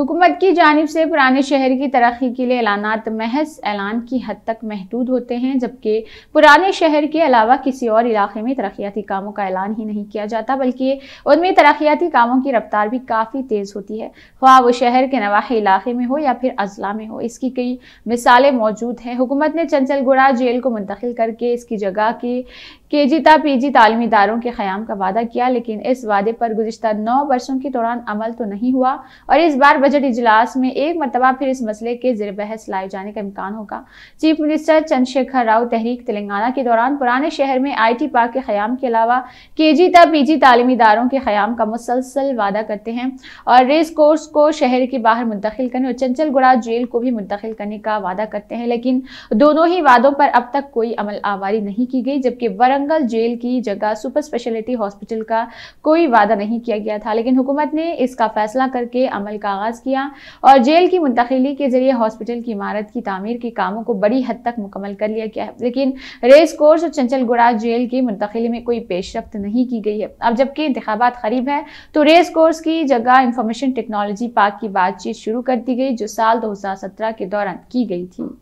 हुकूमत की जानब से पुराने शहर की तरक्की के लिए ऐलानात महज ऐलान की हद तक महदूद होते हैं जबकि पुराने शहर के अलावा किसी और इलाके में तरक्याती कामों का ऐलान ही नहीं किया जाता बल्कि उनमें तरक्याती कामों की रफ्तार भी काफ़ी तेज़ होती है ख्वा वो शहर के नवाही इलाके में हो या फिर अजला में हो इसकी कई मिसालें मौजूद हैं हुकूमत ने चंचलगुड़ा जेल को मुंतकिल करके इसकी जगह के के जी ता पी जी तालमी इदारों के क़्याम का वादा किया लेकिन इस वादे पर गुजशत नौ बरसों के दौरान अमल तो नहीं हुआ और इस बार बजट इजलास में एक मरतबा फिर इस मसले के जर बहस लाए जाने का इम्कान होगा चीफ मिनिस्टर चंद्रशेखर राव तहरीक तेलंगाना के दौरान पुराने शहर में आई टी पार्क के क़्याम के अलावा के जी तब पी जी तालीमी इदारों के क़्याम का मुसलसल वादा करते हैं और रेस कोर्स को शहर के बाहर मुंतकिल करने और चंचल गुड़ा जेल को भी मुंतकिल करने का वादा करते हैं लेकिन दोनों ही वादों पर अब तक कोई अमल आवारी नहीं की गई जबकि वरंगल जेल की जगह सुपर स्पेशलिटी हॉस्पिटल का कोई वादा नहीं किया गया था लेकिन हुकूमत ने इसका फैसला करके अमल का आगाज आगाज़ किया और जेल की मुंतकली के जरिए हॉस्पिटल की इमारत की तमीर के कामों को बड़ी हद तक मुकमल कर लिया गया है लेकिन रेस कोर्स और चंचलगुड़ा जेल की मुंतकली में कोई पेशरफ नहीं की गई है अब जबकि इंतबात करीब है तो रेस कोर्स की जगह इंफॉर्मेशन टेक्नोलॉजी पार्क की बातचीत शुरू कर दी गई जो साल दो हज़ार सत्रह के दौरान की गई थी